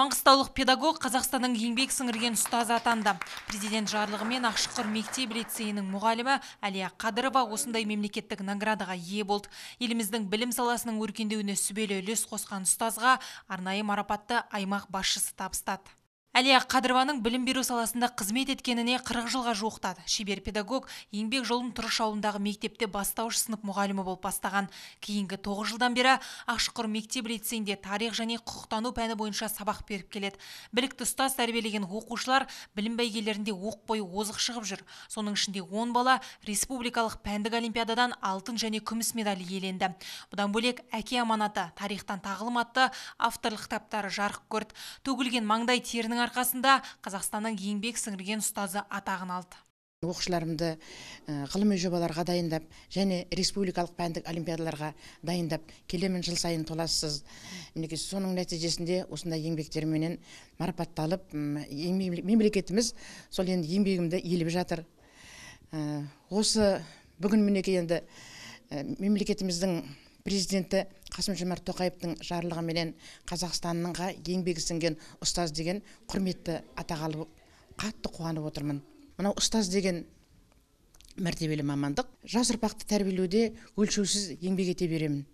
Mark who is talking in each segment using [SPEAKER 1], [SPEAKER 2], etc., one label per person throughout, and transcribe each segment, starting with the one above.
[SPEAKER 1] Маңғыстаулық педагог Қазақстанның еңбек сіңірген ұстазы атанды. Президент жарлығымен Ақшықыр мектеп лицейінің мұғалімі Әлия Қадырова осындай мемлекеттік наградаға ие болды. Еліміздің білім саласының өркендеуіне сүбелі үлес қосқан ұстазға арнайы марапатты аймақ басшысы табыстады әлия қадырованың білім беру саласында қызмет еткеніне 40 жылға жуықтады шебер педагог еңбек жолын тұрыш ауылындағы мектепте бастауыш сынып мұғалімі болып бастаған кейінгі 9 жылдан бері ақшұқыр мектеп лицейінде тарих және құқықтану пәні бойынша сабақ беріп келеді білікті ұстаз тәрбиелеген оқушылар білім бәйгелерінде оқ бойы озық шығып жүр соның ішінде 10 бала республикалық пәндік олимпиададан алтын және күміс медаль иеленді бұдан бөлек әке аманаты тарихтан тағылым атты авторлық кітаптары жарық көрді төгілген маңдай терінің арқасында қазақстанның еңбек сіңірген ұстазы атағын алды
[SPEAKER 2] оқушыларымды э, ғылыми жобаларға дайындап және республикалық пәндік олимпиадаларға дайындап келемін жыл сайын толассыз соның нәтижесінде осындай еңбектеріменен марапатталып мемлекетіміз сол енді еңбегімді еліп жатыр э, осы бүгін мінекей э, мемлекетіміздің президенті қасым жомарт тоқаевтың жарлығыменен қазақстанға еңбегі сіңген ұстаз деген құрметті атақ алып қатты қуанып отырмын мынау ұстаз деген мәртебелі мамандық жас ұрпақты тәрбиелеуде өлшеусіз еңбек ете беремін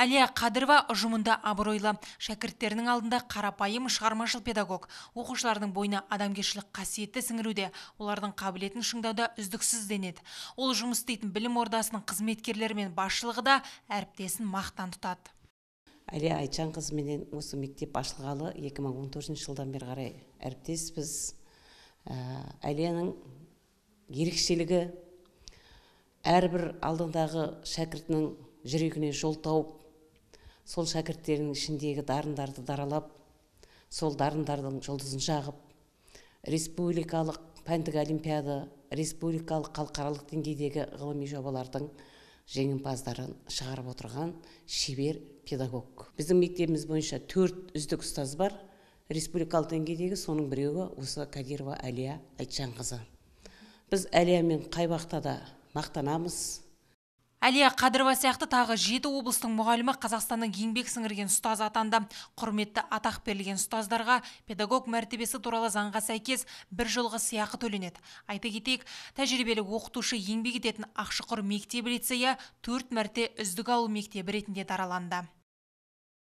[SPEAKER 1] әлия қадырова ұжымында абыройлы шәкірттерінің алдында қарапайым шығармашыл педагог оқушылардың бойына адамгершілік қасиетті сіңіруде олардың қабілетін шыңдауда үздіксіз денеді ол жұмыс істейтін білім ордасының қызметкерлері мен басшылығы да әріптесін мақтан тұтады
[SPEAKER 3] әлия айтжанқызы қызменен осы мектеп ашылғалы 2014 жылдан бері қарай әріптеспіз ә, әлияның ерекшелігі әрбір алдындағы шәкіртінің жүрегіне жол тауып сол шәкірттерінің ішіндегі дарындарды даралап сол дарындардың жұлдызын жағып республикалық пәндік олимпиада республикалық халықаралық деңгейдегі ғылыми жобалардың жеңімпаздарын шығарып отырған шебер педагог біздің мектебіміз бойынша төрт үздік ұстаз бар республикалық деңгейдегі соның біреуі осы кадирова әлия айтжанқызы біз әлиямен қай уақытта да мақтанамыз
[SPEAKER 1] әлия қадырова сияқты тағы жеті облыстың мұғалімі қазақстанның еңбек сіңірген ұстаз атанды құрметті атақ берілген ұстаздарға педагог мәртебесі туралы заңға сәйкес бір жылғы сияқы төленеді айта кетейік тәжірибелі оқытушы еңбек ететін ақшұқыр мектеп лицейі төрт мәрте үздік ауыл мектебі ретінде дараланды